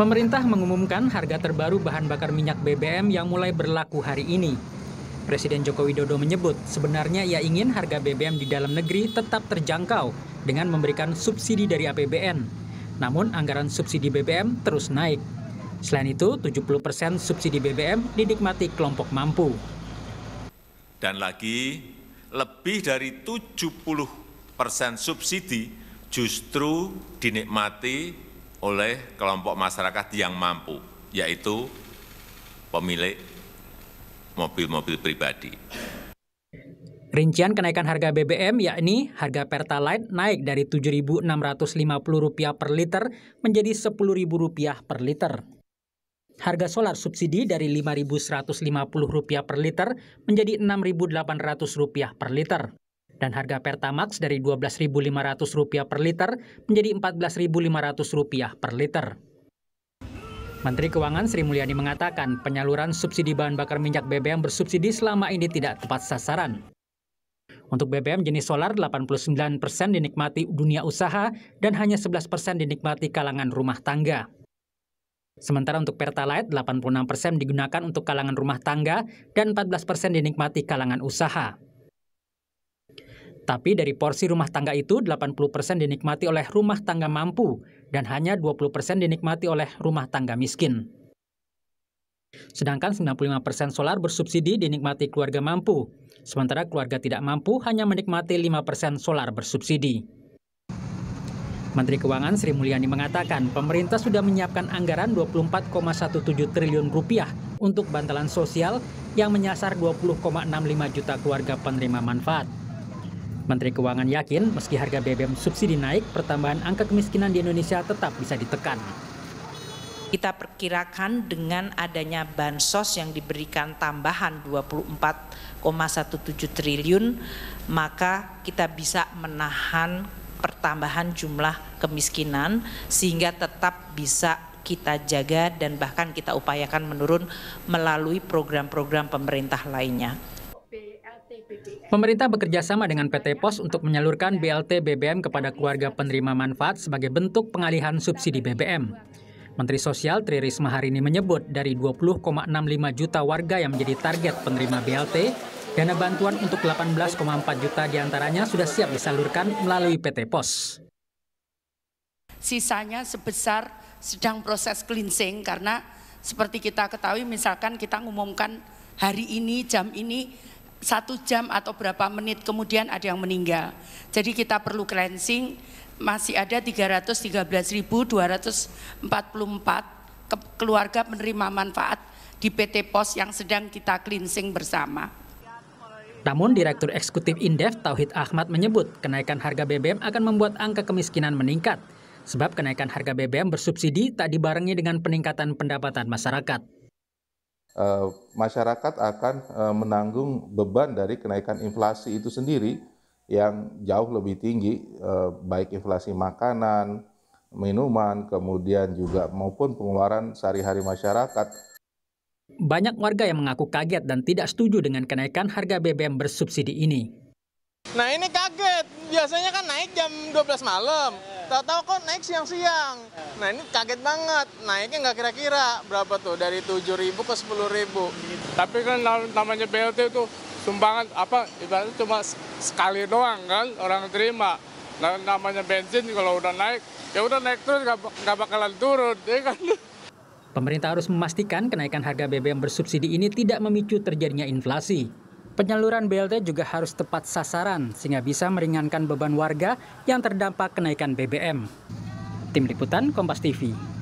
Pemerintah mengumumkan harga terbaru bahan bakar minyak BBM yang mulai berlaku hari ini. Presiden Joko Widodo menyebut sebenarnya ia ingin harga BBM di dalam negeri tetap terjangkau dengan memberikan subsidi dari APBN. Namun anggaran subsidi BBM terus naik. Selain itu, 70% subsidi BBM dinikmati kelompok mampu. Dan lagi, lebih dari 70% subsidi justru dinikmati oleh kelompok masyarakat yang mampu, yaitu pemilik mobil-mobil pribadi. Rincian kenaikan harga BBM yakni harga Pertalite naik dari Rp7.650 per liter menjadi Rp10.000 per liter. Harga solar subsidi dari Rp5.150 per liter menjadi Rp6.800 per liter dan harga Pertamax dari Rp12.500 per liter menjadi Rp14.500 per liter. Menteri Keuangan Sri Mulyani mengatakan penyaluran subsidi bahan bakar minyak BBM bersubsidi selama ini tidak tepat sasaran. Untuk BBM jenis solar, 89% dinikmati dunia usaha dan hanya 11% dinikmati kalangan rumah tangga. Sementara untuk Pertalite, 86% digunakan untuk kalangan rumah tangga dan 14% dinikmati kalangan usaha. Tapi dari porsi rumah tangga itu, 80% dinikmati oleh rumah tangga mampu dan hanya 20% dinikmati oleh rumah tangga miskin. Sedangkan 95% solar bersubsidi dinikmati keluarga mampu, sementara keluarga tidak mampu hanya menikmati 5% solar bersubsidi. Menteri Keuangan Sri Mulyani mengatakan pemerintah sudah menyiapkan anggaran 24,17 triliun rupiah untuk bantalan sosial yang menyasar 20,65 juta keluarga penerima manfaat. Menteri Keuangan yakin, meski harga BBM subsidi naik, pertambahan angka kemiskinan di Indonesia tetap bisa ditekan. Kita perkirakan dengan adanya bansos yang diberikan tambahan 24,17 triliun, maka kita bisa menahan pertambahan jumlah kemiskinan sehingga tetap bisa kita jaga dan bahkan kita upayakan menurun melalui program-program pemerintah lainnya. Pemerintah bekerja sama dengan PT Pos untuk menyalurkan BLT BBM kepada keluarga penerima manfaat sebagai bentuk pengalihan subsidi BBM. Menteri Sosial Tri Risma hari ini menyebut dari 20,65 juta warga yang menjadi target penerima BLT, dana bantuan untuk 18,4 juta diantaranya sudah siap disalurkan melalui PT Pos. Sisanya sebesar sedang proses cleansing karena seperti kita ketahui misalkan kita ngumumkan hari ini jam ini satu jam atau berapa menit kemudian ada yang meninggal. Jadi kita perlu cleansing, masih ada 313.244 keluarga menerima manfaat di PT Pos yang sedang kita cleansing bersama. Namun Direktur Eksekutif Indef Tauhid Ahmad menyebut kenaikan harga BBM akan membuat angka kemiskinan meningkat sebab kenaikan harga BBM bersubsidi tak dibarengi dengan peningkatan pendapatan masyarakat. Eh, masyarakat akan eh, menanggung beban dari kenaikan inflasi itu sendiri yang jauh lebih tinggi eh, baik inflasi makanan, minuman, kemudian juga maupun pengeluaran sehari-hari masyarakat. Banyak warga yang mengaku kaget dan tidak setuju dengan kenaikan harga BBM bersubsidi ini. Nah ini kaget, biasanya kan naik jam 12 malam, Tahu-tahu kok naik siang-siang. Nah ini kaget banget, naiknya nggak kira-kira berapa tuh dari tujuh ribu ke sepuluh ribu. Tapi kan namanya BLT itu sumbangan apa ibaratnya cuma sekali doang kan orang terima. Nah, namanya bensin kalau udah naik ya udah naik terus nggak bakalan turun ya kan. Pemerintah harus memastikan kenaikan harga BBM bersubsidi ini tidak memicu terjadinya inflasi. Penyaluran BLT juga harus tepat sasaran sehingga bisa meringankan beban warga yang terdampak kenaikan BBM. Tim Liputan Kompas TV.